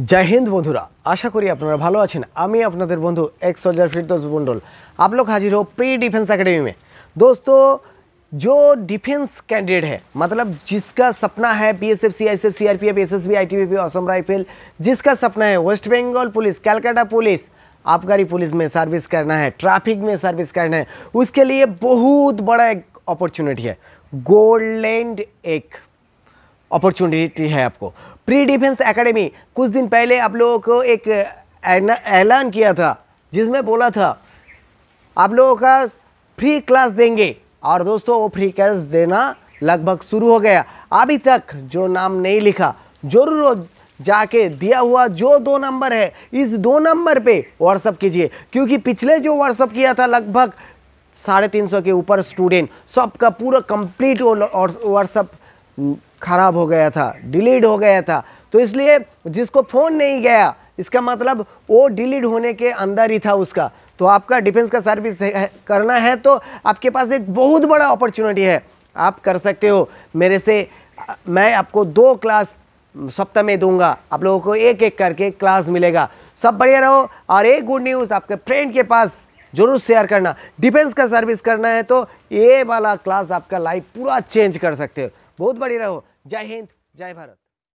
जय हिंद बंधुरा आशा करी अपनारा भलो আছেন আমি बंधु বন্ধু एक्स सोल्जर फिरदोस मंडल आप लोग हाजिर हो प्री डिफेंस एकेडमी में दोस्तों जो डिफेंस कैंडिडेट है मतलब जिसका सपना है P S F C I S R P F S S B I T P Assam rifle जिसका सपना है West Bengal police Calcutta police आबकारी पुलिस में सर्विस करना है ट्रैफिक में सर्विस करना है उसके लिए बहुत बड़ा एक अपॉर्चुनिटी है गोल्डलैंड एक अपॉर्चुनिटी है आपको प्री डिफेंस एकेडमी कुछ दिन पहले आप लोगों को एक ऐलान किया था जिसमें बोला था आप लोगों का फ्री क्लास देंगे और दोस्तों वो फ्री क्लास देना लगभग शुरू हो गया अभी तक जो नाम नहीं लिखा जरूर जाके दिया हुआ जो दो नंबर है इस दो नंबर पे व्हाट्सअप कीजिए क्योंकि पिछले जो व्हाट्सअप किया था लगभग साढ़े तीन सौ के ऊपर स्टूडेंट सबका पूरा कंप्लीट वो व्हाट्सअप ख़राब हो गया था डिलीट हो गया था तो इसलिए जिसको फ़ोन नहीं गया इसका मतलब वो डिलीट होने के अंदर ही था उसका तो आपका डिफेंस का सर्विस करना है तो आपके पास एक बहुत बड़ा अपॉर्चुनिटी है आप कर सकते हो मेरे से मैं आपको दो क्लास सप्ताह में दूंगा आप लोगों को एक एक करके क्लास मिलेगा सब बढ़िया रहो और एक गुड न्यूज़ आपके फ्रेंड के पास जरूर शेयर करना डिफेंस का सर्विस करना है तो ये वाला क्लास आपका लाइफ पूरा चेंज कर सकते हो बहुत बढ़िया रहो जय हिंद जय भारत